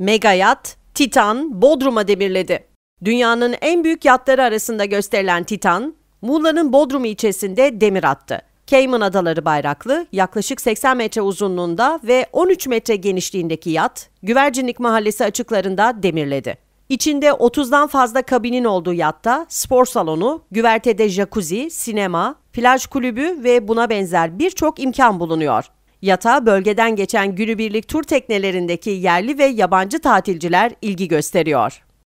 Megayat, Titan, Bodrum'a demirledi. Dünyanın en büyük yatları arasında gösterilen Titan, Muğla'nın Bodrum ilçesinde demir attı. Cayman Adaları bayraklı, yaklaşık 80 metre uzunluğunda ve 13 metre genişliğindeki yat, Güvercinlik Mahallesi açıklarında demirledi. İçinde 30'dan fazla kabinin olduğu yatta spor salonu, güvertede jacuzzi, sinema, plaj kulübü ve buna benzer birçok imkan bulunuyor. Yatağa bölgeden geçen günübirlik tur teknelerindeki yerli ve yabancı tatilciler ilgi gösteriyor.